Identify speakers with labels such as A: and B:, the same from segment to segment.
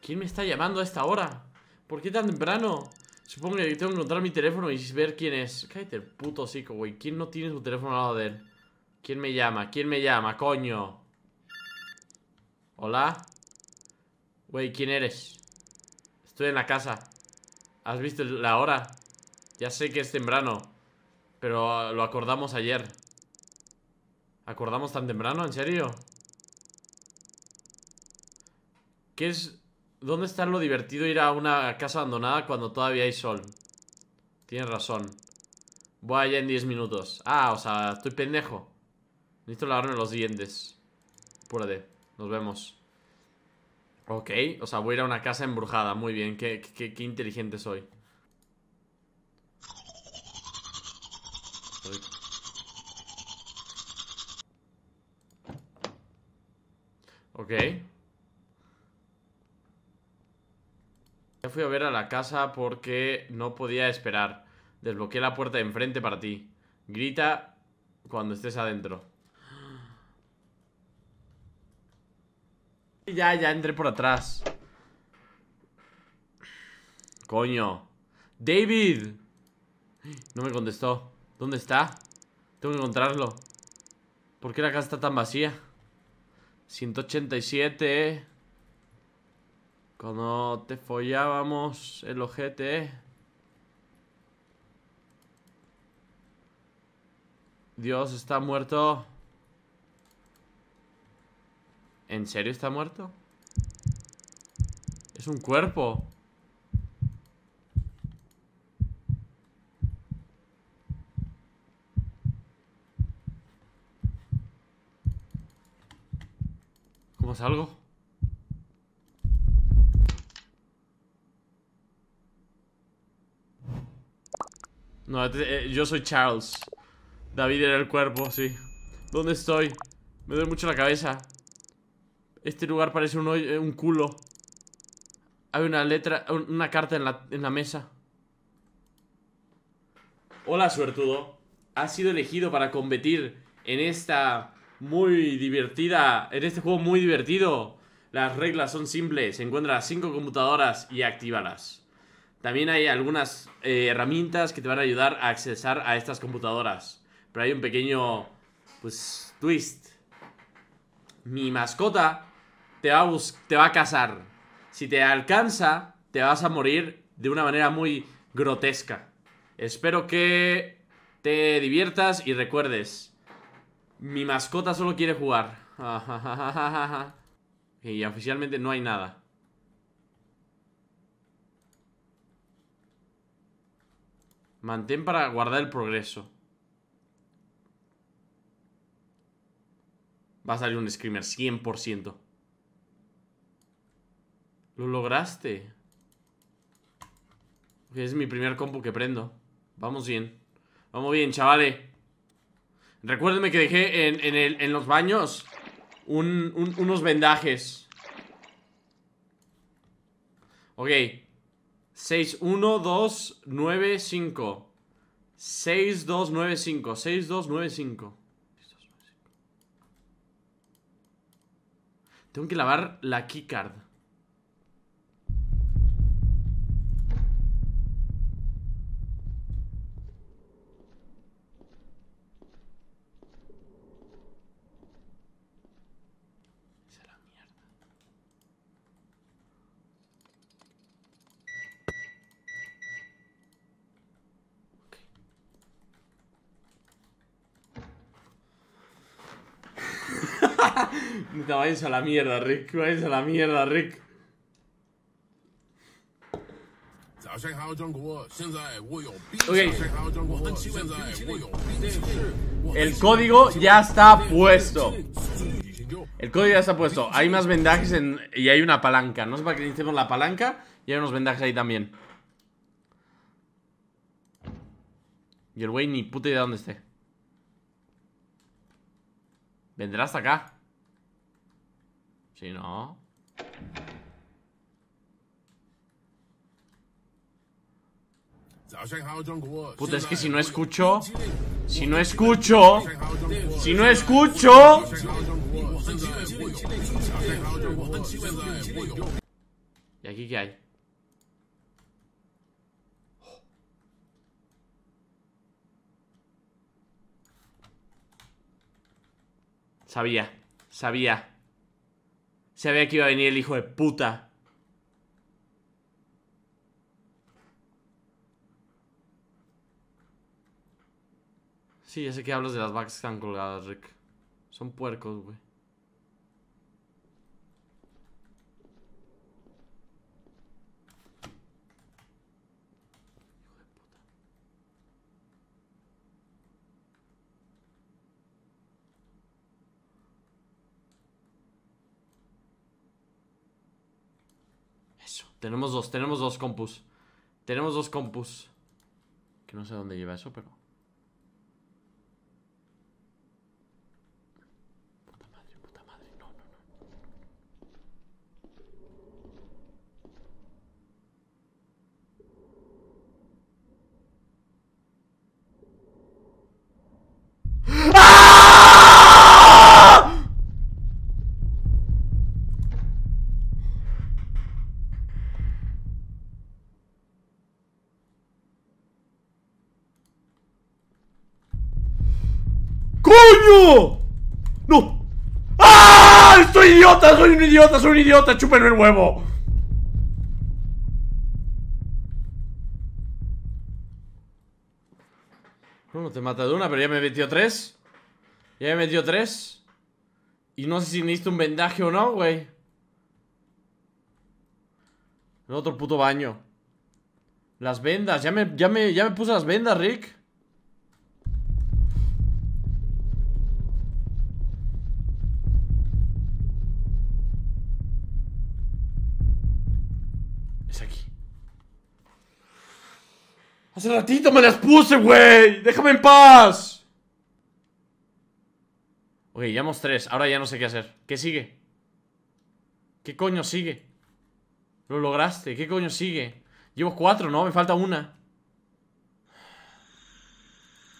A: ¿Quién me está llamando a esta hora? ¿Por qué tan temprano? Supongo que tengo que encontrar mi teléfono y ver quién es Cállate el puto psico, güey ¿Quién no tiene su teléfono al lado de él? ¿Quién me llama? ¿Quién me llama? Coño ¿Hola? Güey, ¿quién eres? Estoy en la casa ¿Has visto la hora? Ya sé que es temprano Pero ah, lo acordamos ayer ¿Acordamos tan temprano? ¿En serio? es...? ¿Dónde está lo divertido ir a una casa abandonada cuando todavía hay sol? Tienes razón. Voy allá en 10 minutos. Ah, o sea, estoy pendejo. Necesito lavarme los dientes. de. Nos vemos. Ok, o sea, voy a ir a una casa embrujada. Muy bien, qué, qué inteligente soy. Ok. Ya fui a ver a la casa porque no podía esperar. Desbloqueé la puerta de enfrente para ti. Grita cuando estés adentro. Ya, ya entré por atrás. Coño. David. No me contestó. ¿Dónde está? Tengo que encontrarlo. ¿Por qué la casa está tan vacía? 187. Cuando te follábamos el ojete. Dios, está muerto. ¿En serio está muerto? Es un cuerpo. ¿Cómo salgo? No, eh, yo soy Charles. David era el cuerpo, sí. ¿Dónde estoy? Me duele mucho la cabeza. Este lugar parece un, un culo. Hay una letra, una carta en la, mesa. Hola, suertudo. Has sido elegido para competir en esta muy divertida, en este juego muy divertido. Las reglas son simples. Encuentra cinco computadoras y actívalas. También hay algunas eh, herramientas que te van a ayudar a accesar a estas computadoras. Pero hay un pequeño, pues, twist. Mi mascota te va a, te va a cazar. Si te alcanza, te vas a morir de una manera muy grotesca. Espero que te diviertas y recuerdes. Mi mascota solo quiere jugar. y oficialmente no hay nada. Mantén para guardar el progreso. Va a salir un screamer, 100%. Lo lograste. Es mi primer compu que prendo. Vamos bien. Vamos bien, chavales. Recuérdeme que dejé en, los baños unos vendajes. Ok. Seis, uno, dos, nueve, cinco Seis, dos, nueve, cinco Seis, dos, nueve, cinco Tengo que lavar la keycard. No, a la mierda, Rick. vayas a la mierda, Rick. El código ya está puesto. El código ya está puesto. Hay más vendajes y hay una palanca. No sé para qué hicimos la palanca y hay unos vendajes ahí también. Y el güey ni puta idea dónde esté. Vendrá hasta acá. Si no. Puta, es que si no escucho. Si no escucho. Si no escucho. ¿Y aquí qué hay? Sabía, sabía. Sabía que iba a venir el hijo de puta. Sí, ya sé que hablas de las vacas que están colgadas, Rick. Son puercos, güey. Tenemos dos, tenemos dos compus. Tenemos dos compus. Que no sé dónde lleva eso, pero... idiota, soy un idiota, chúpenme el huevo. No, te he matado una, pero ya me metió tres. Ya me metió tres. Y no sé si necesito un vendaje o no, güey. El otro puto baño. Las vendas, ya me, ya me, ya me puse las vendas, Rick. Hace ratito me las puse, güey. Déjame en paz. Ok, ya hemos tres. Ahora ya no sé qué hacer. ¿Qué sigue? ¿Qué coño sigue? Lo lograste. ¿Qué coño sigue? Llevo cuatro, ¿no? Me falta una.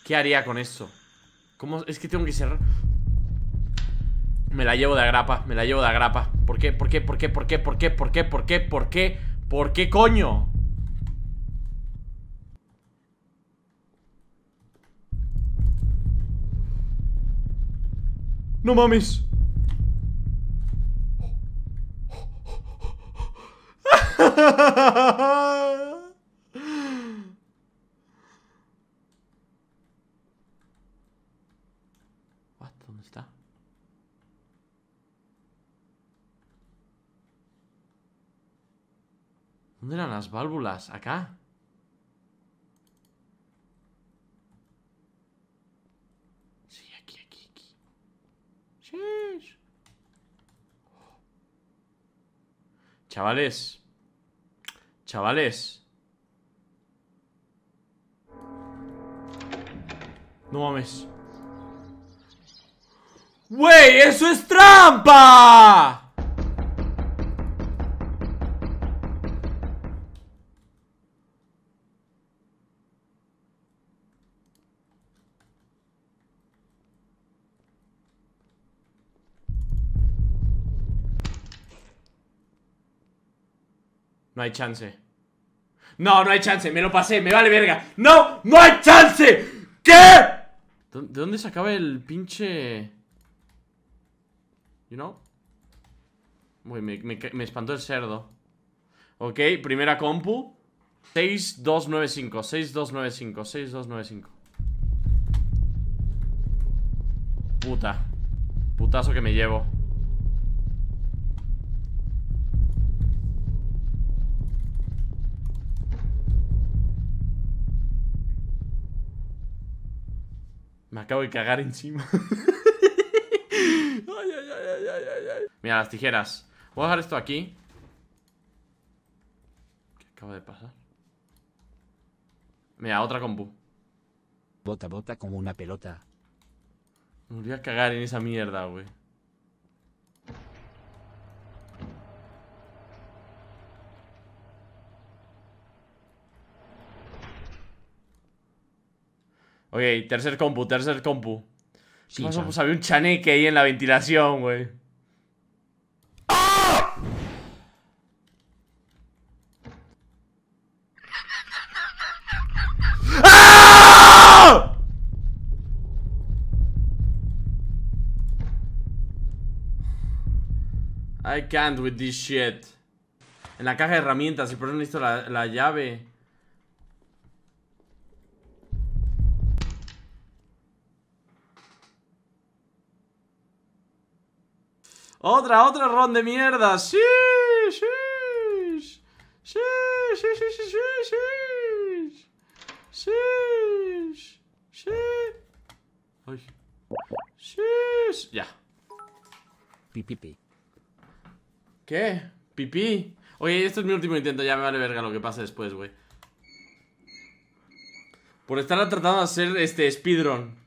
A: ¿Qué haría con esto? ¿Cómo? Es que tengo que cerrar. Me la llevo de agrapa. Me la llevo de agrapa. ¿Por qué? ¿Por qué? ¿Por qué? ¿Por qué? ¿Por qué? ¿Por qué? ¿Por qué? ¿Por qué? ¿Por qué coño? ¡No mames! ¿Dónde está? ¿Dónde eran las válvulas? ¿Acá? Chavales. Chavales. No mames. ¡Wey! ¡Eso es trampa! No hay chance. No, no hay chance. Me lo pasé. Me vale verga. ¡No! ¡No hay chance! ¿Qué? ¿De dónde se acaba el pinche...? You know? me, espanto me, espantó el cerdo Ok, primera compu 6295 6295 6295 Puta Putazo que me llevo Me acabo de cagar encima. Mira, las tijeras. Voy a dejar esto aquí. ¿Qué acaba de pasar? Mira, otra compu. Bota, bota como una pelota. Me voy a cagar en esa mierda, güey. Ok, tercer compu, tercer compu. Sí, a Pues había un chaneque ahí en la ventilación, güey. I can't with this shit. En la caja de herramientas, y por eso necesito la, la llave. Otra, otra ron de mierda. Sí, sí. Sí, sí, sí, sí, sí, sí. Sí. Sí. Ya. Pipipi. ¿Qué? Pipi Oye, esto es mi último intento. Ya me vale verga lo que pasa después, güey. Por estar tratando de hacer este speedrun.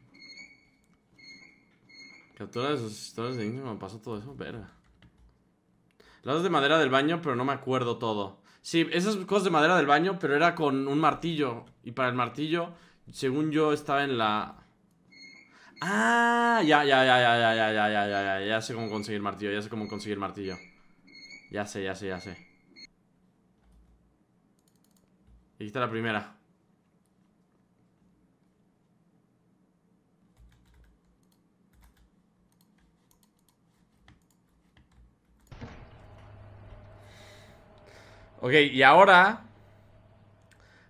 A: Captura pues, de sus historias de Instagram, me pasó todo eso, verga. Las de madera del baño, pero no me acuerdo todo. Sí, esas cosas de madera del baño, pero era con un martillo. Y para el martillo, según yo, estaba en la... Ah, ya, ya, ya, ya, ya, ya, ya, ya, ya, ya, ya sé cómo conseguir martillo, ya sé cómo conseguir martillo. Ya sé, ya sé, ya sé. Y está la primera. Ok, y ahora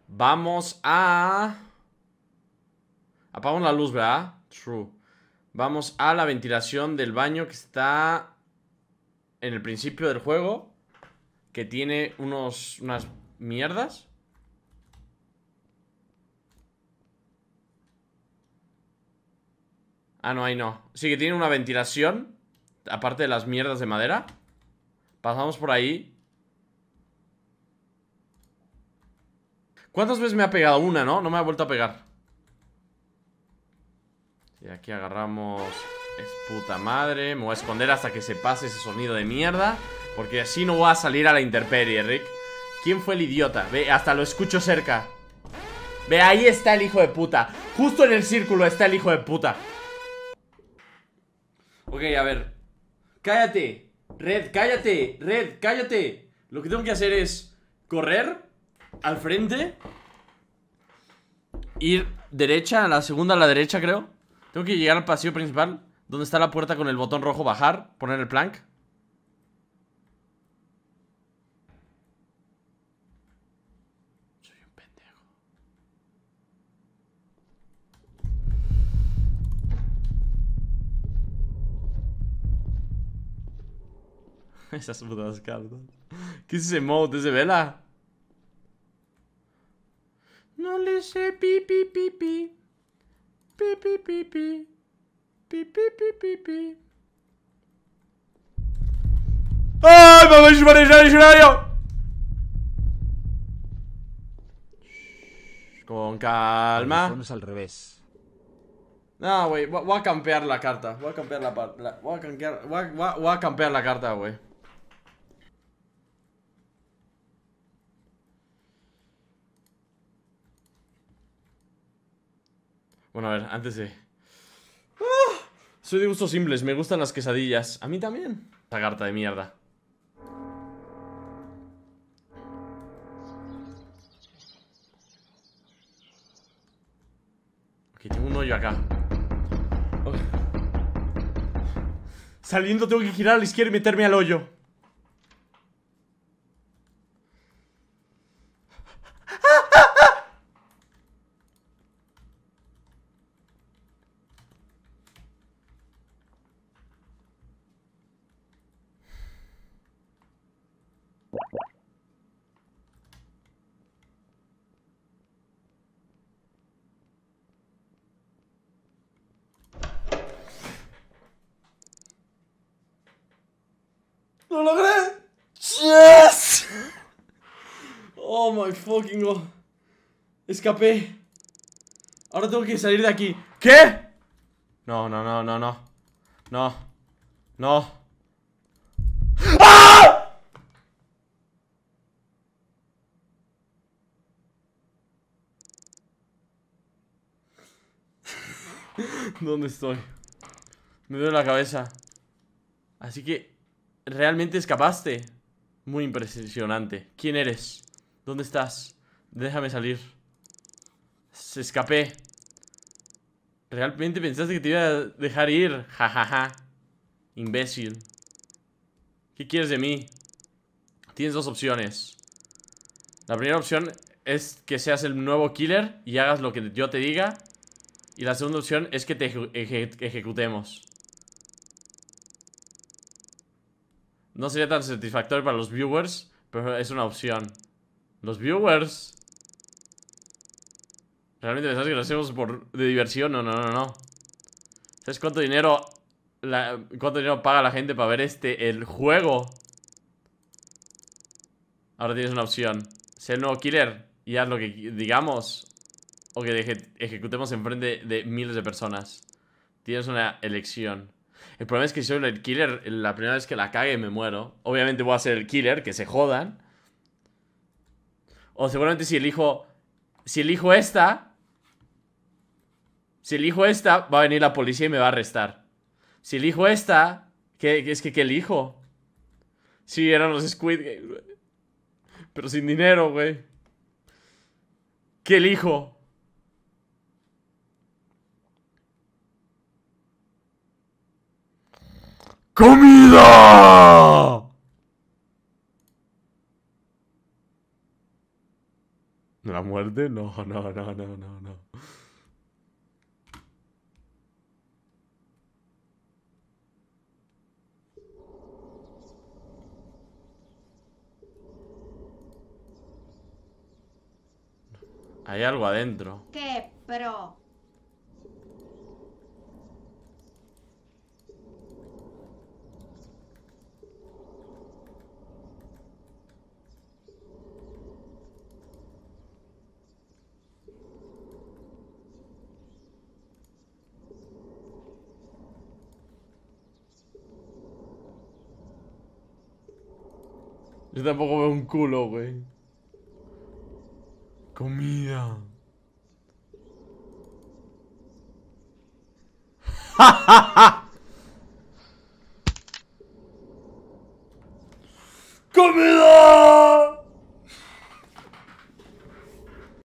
A: vamos a... Apagamos la luz, ¿verdad? True. Vamos a la ventilación del baño que está en el principio del juego. Que tiene unos, unas mierdas. Ah, no, ahí no. Sí, que tiene una ventilación. Aparte de las mierdas de madera. Pasamos por ahí. ¿Cuántas veces me ha pegado? Una, ¿no? No me ha vuelto a pegar Y aquí agarramos... Es puta madre Me voy a esconder hasta que se pase ese sonido de mierda Porque así no va a salir a la intemperie, Rick ¿Quién fue el idiota? Ve, hasta lo escucho cerca Ve, ahí está el hijo de puta Justo en el círculo está el hijo de puta Ok, a ver Cállate Red, cállate Red, cállate Lo que tengo que hacer es Correr al frente. Ir derecha, a la segunda a la derecha, creo. Tengo que llegar al pasillo principal, donde está la puerta con el botón rojo bajar, poner el plank. Soy un pendejo. Esas putas cartas. ¿Qué es ese mode? ¿Es vela? No le sé pipi pipi. Pipi pipi. Pipi pipi pi ¡Ay, me voy a el escenario! Con calma. Pones al revés. No, güey, voy a campear la carta. Voy a campear la, la voy, a campear, voy a campear la carta, güey. Bueno, a ver, antes de... ¡Ah! Soy de gustos simples, me gustan las quesadillas. A mí también. Esta carta de mierda. Ok, tengo un hoyo acá. Saliendo tengo que girar a la izquierda y meterme al hoyo. ¡Lo logré! ¡Yes! Oh my fucking god. Escapé. Ahora tengo que salir de aquí. ¿Qué? No, no, no, no, no. No. No. ¡Ah! ¿Dónde estoy? Me duele la cabeza. Así que Realmente escapaste. Muy impresionante. ¿Quién eres? ¿Dónde estás? Déjame salir. Se escapé. ¿Realmente pensaste que te iba a dejar ir? Jajaja. Imbécil. ¿Qué quieres de mí? Tienes dos opciones. La primera opción es que seas el nuevo killer y hagas lo que yo te diga. Y la segunda opción es que te ejecutemos. No sería tan satisfactorio para los viewers, pero es una opción. Los viewers. ¿Realmente pensás que lo hacemos por, de diversión? No, no, no, no. ¿Sabes cuánto dinero, cuánto dinero paga la gente para ver este, el juego? Ahora tienes una opción. Ser el nuevo killer y haz lo que digamos o que deje ejecutemos enfrente de miles de personas. Tienes una elección. El problema es que si soy el killer, la primera vez que la cague me muero. Obviamente voy a ser el killer, que se jodan. O seguramente si elijo... Si elijo esta... Si elijo esta, va a venir la policía y me va a arrestar. Si elijo esta... ¿Qué, es que qué elijo? Si, eran los Squid Pero sin dinero, güey. ¿Qué elijo? ¡Comida! ¿La muerte? No, no, no, no, no, no. Hay algo adentro. ¡Qué ¿Pero...? Yo tampoco veo un culo, güey. Comida. ¡Ja, ja, ja!